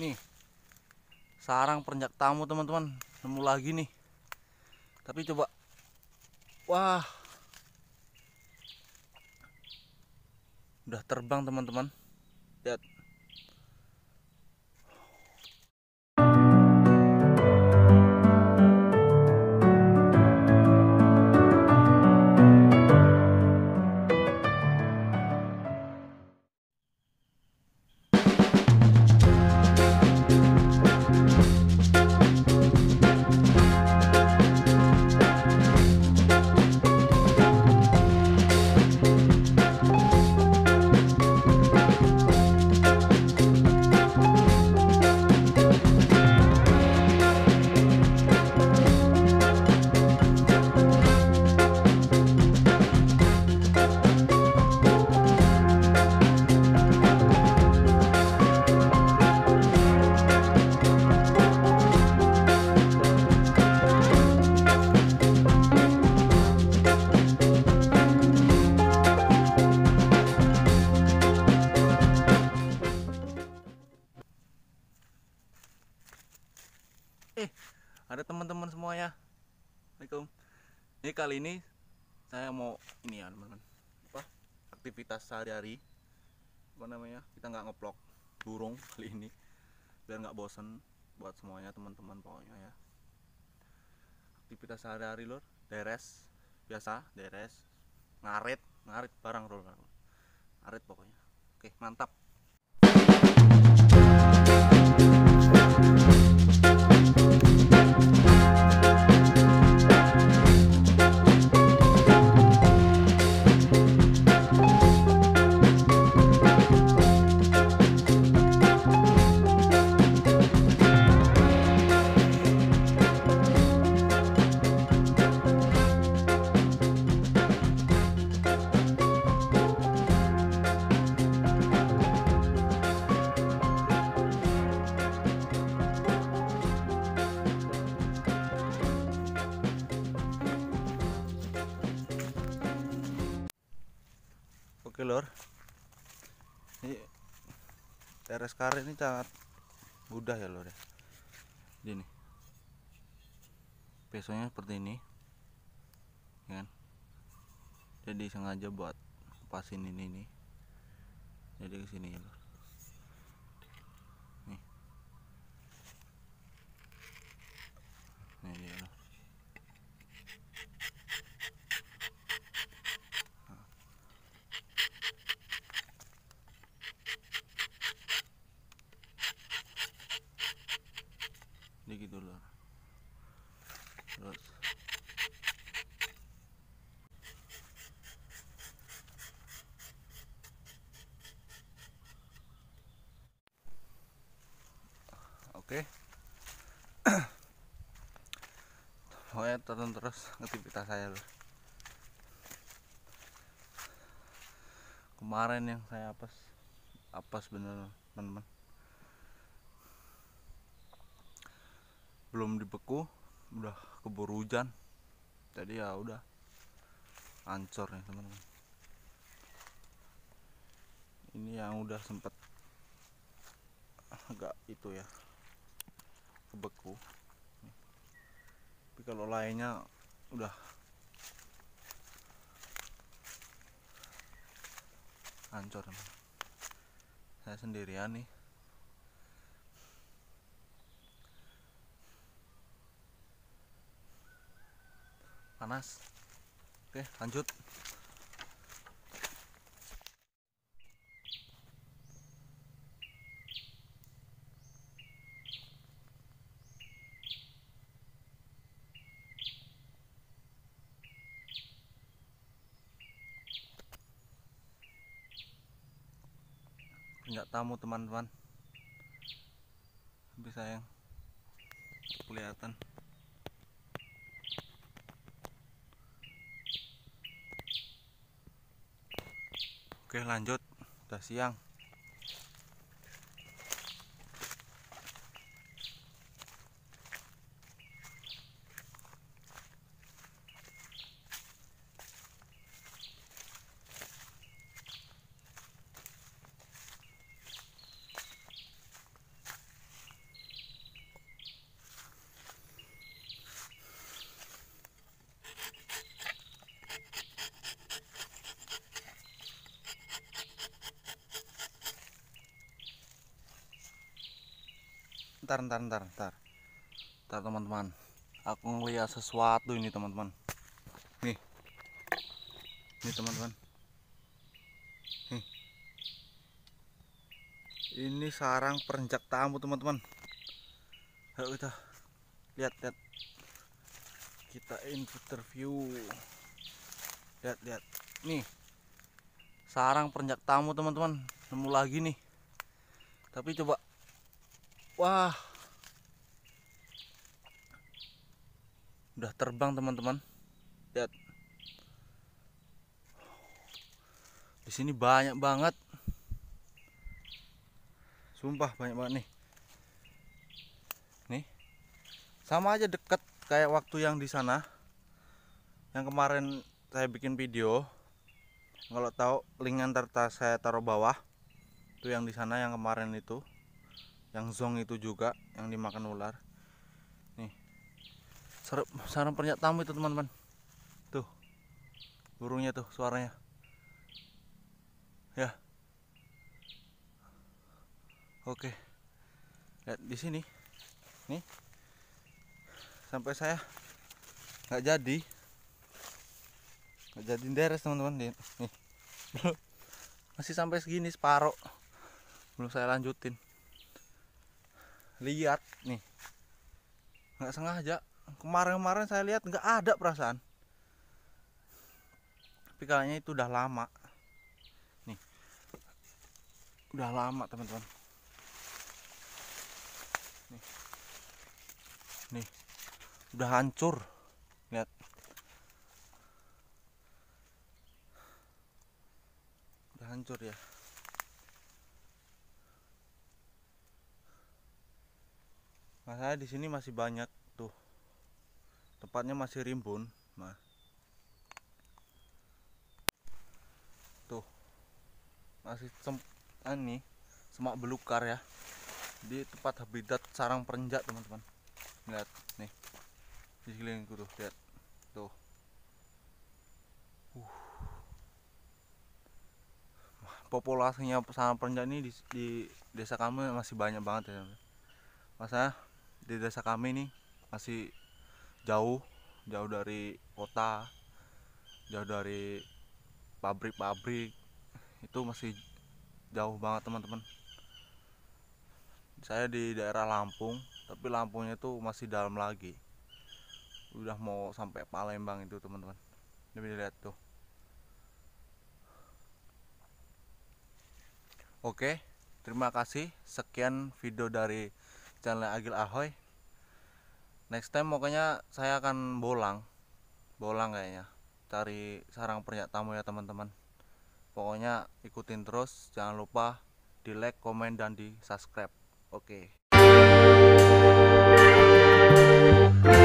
nih sarang perenjak tamu teman-teman nemu lagi nih tapi coba wah udah terbang teman-teman lihat Ini kali ini saya mau ini ya teman-teman. Apa? Aktivitas sehari-hari. Apa namanya? Kita nggak ngeplok burung kali ini. Biar nggak bosen buat semuanya teman-teman pokoknya ya. Aktivitas sehari-hari lor, deres biasa, deres ngarit, ngarit barang lor. Ngarit pokoknya. Oke, mantap. oke lor ini teres karet ini sangat mudah ya lor ya ini Besoknya seperti ini ya kan jadi sengaja buat pasin ini nih jadi kesini ya lor oke okay. pokoknya tonton terus aktivitas saya loh kemarin yang saya apes apes bener teman-teman belum dibeku udah keburu hujan jadi ya udah ancur nih teman-teman ini yang udah sempet agak itu ya kebeku tapi kalau lainnya udah hancur saya sendirian nih panas oke lanjut nggak tamu teman-teman bisa yang kelihatan oke lanjut udah siang ntar ntar ntar ntar ntar teman-teman aku ngeliat sesuatu ini teman-teman nih nih teman-teman ini sarang perenjak tamu teman-teman ayo kita lihat lihat kita interview lihat lihat nih sarang perenjak tamu teman-teman nemu lagi nih tapi coba Wah. Udah terbang teman-teman. Lihat. Di sini banyak banget. Sumpah banyak banget nih. Nih. Sama aja deket kayak waktu yang di sana. Yang kemarin saya bikin video. Kalau tahu link ntar saya taruh bawah. Itu yang di sana yang kemarin itu yang zong itu juga yang dimakan ular nih sarang, sarang pernyak tamu itu teman-teman tuh burungnya tuh suaranya ya oke lihat di sini nih sampai saya nggak jadi nggak jadi deres teman-teman nih masih sampai segini separuh belum saya lanjutin lihat nih nggak sengaja kemarin-kemarin saya lihat nggak ada perasaan tapi kayaknya itu udah lama nih udah lama teman-teman nih. nih udah hancur lihat udah hancur ya masalah di sini masih banyak tuh tempatnya masih rimbun mah tuh masih sempat nih semak belukar ya di tempat habitat sarang perenjak teman-teman lihat nih di sekelilingku tuh lihat tuh uh. populasinya sarang perenjak ini di, di desa kami masih banyak banget ya masa di desa kami nih masih jauh jauh dari kota jauh dari pabrik-pabrik itu masih jauh banget teman-teman saya di daerah Lampung tapi Lampungnya itu masih dalam lagi udah mau sampai Palembang itu teman-teman ini bisa lihat tuh oke terima kasih sekian video dari channel Agil Ahoy next time pokoknya saya akan bolang bolang kayaknya cari sarang pernyak tamu ya teman-teman pokoknya ikutin terus jangan lupa di like komen dan di subscribe oke okay.